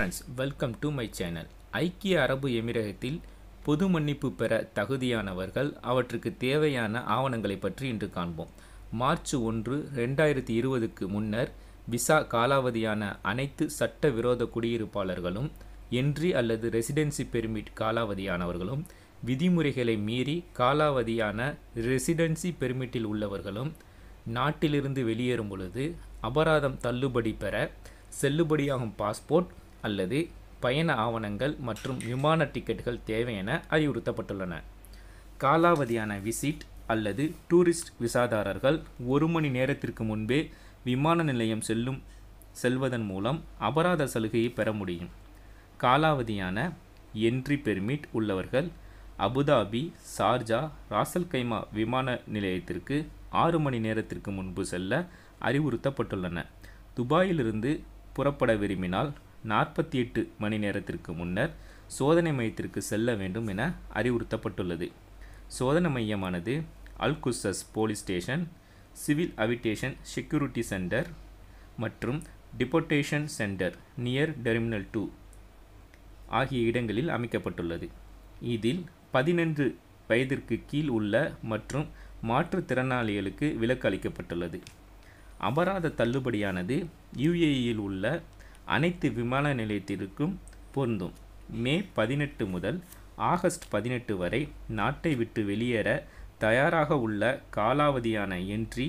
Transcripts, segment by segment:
friends welcome to my channel ஐக்கிய அரபு எமிரகத்தில் பொது மன்னிப்பு பெற தகுதியானவர்கள் அவற்றுக்கு தேவையான ஆவணங்களை பற்றி இன்று காண்போம் மார்ச் ஒன்று ரெண்டாயிரத்தி இருபதுக்கு முன்னர் விசா காலாவதியான அனைத்து சட்ட விரோத குடியிருப்பாளர்களும் என்றி அல்லது ரெசிடென்சி பெர்மிட் காலாவதியானவர்களும் விதிமுறைகளை மீறி காலாவதியான ரெசிடென்சி பெர்மிட்டில் உள்ளவர்களும் நாட்டிலிருந்து வெளியேறும் பொழுது அபராதம் தள்ளுபடி பெற செல்லுபடியாகும் பாஸ்போர்ட் அல்லது பயண ஆவணங்கள் மற்றும் விமான டிக்கெட்டுகள் தேவை என அறிவுறுத்தப்பட்டுள்ளன காலாவதியான விசிட் அல்லது டூரிஸ்ட் விசாதாரர்கள் ஒரு மணி நேரத்திற்கு முன்பே விமான நிலையம் செல்லும் செல்வதன் மூலம் அபராத சலுகையை பெற முடியும் காலாவதியான என்ட்ரி பெர்மிட் உள்ளவர்கள் அபுதாபி சார்ஜா ராசல் கைமா விமான நிலையத்திற்கு ஆறு மணி நேரத்திற்கு முன்பு செல்ல அறிவுறுத்தப்பட்டுள்ளன துபாயிலிருந்து புறப்பட விரும்பினால் நாற்பத்தி எட்டு மணி நேரத்திற்கு முன்னர் சோதனை மையத்திற்கு செல்ல வேண்டும் என அறிவுறுத்தப்பட்டுள்ளது சோதனை மையமானது Al Qusais police station civil aviation security centre மற்றும் deportation centre near terminal two ஆகிய இடங்களில் அமைக்கப்பட்டுள்ளது இதில் பதினொன்று வயதிற்கு கீழ் உள்ள மற்றும் மாற்றுத்திறனாளிகளுக்கு விலக்கு அளிக்கப்பட்டுள்ளது அபராத தள்ளுபடியானது யுஏஇயில் உள்ள அனைத்து விமான நிலையத்திற்கும் பொருந்தும் மே பதினெட்டு முதல் ஆகஸ்ட் பதினெட்டு வரை நாட்டை விட்டு வெளியேற தயாராக உள்ள காலாவதியான என்ட்ரி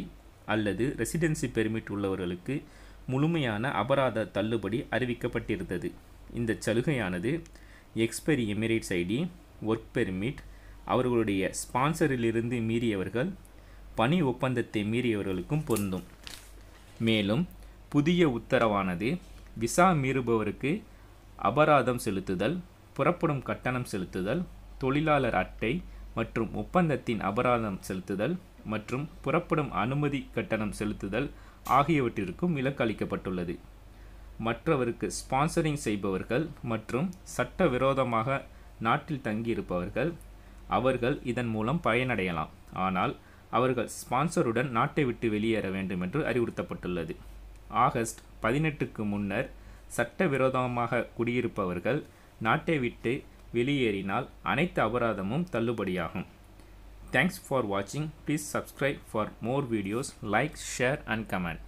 அல்லது ரெசிடென்சி பெர்மிட் உள்ளவர்களுக்கு முழுமையான அபராத தள்ளுபடி அறிவிக்கப்பட்டிருந்தது இந்த சலுகையானது expiry Emirates ID work permit அவர்களுடைய ஸ்பான்சரிலிருந்து மீறியவர்கள் பணி ஒப்பந்தத்தை மீறியவர்களுக்கும் பொருந்தும் மேலும் புதிய உத்தரவானது விசா மீறுபவருக்கு அபராதம் செலுத்துதல் புறப்படும் கட்டணம் செலுத்துதல் தொழிலாளர் அட்டை மற்றும் ஒப்பந்தத்தின் அபராதம் செலுத்துதல் மற்றும் புறப்படும் அனுமதி கட்டணம் செலுத்துதல் ஆகியவற்றிற்கும் இலக்கு அளிக்கப்பட்டுள்ளது மற்றவருக்கு ஸ்பான்சரிங் செய்பவர்கள் மற்றும் சட்டவிரோதமாக நாட்டில் தங்கியிருப்பவர்கள் அவர்கள் இதன் மூலம் பயனடையலாம் ஆனால் அவர்கள் ஸ்பான்சருடன் நாட்டை விட்டு வெளியேற வேண்டும் என்று அறிவுறுத்தப்பட்டுள்ளது ஆகஸ்ட் பதினெட்டுக்கு முன்னர் சட்டவிரோதமாக குடியிருப்பவர்கள் நாட்டை விட்டு வெளியேறினால் அனைத்து அபராதமும் தள்ளுபடியாகும் தேங்க்ஸ் ஃபார் வாட்சிங் please subscribe for more videos like share and comment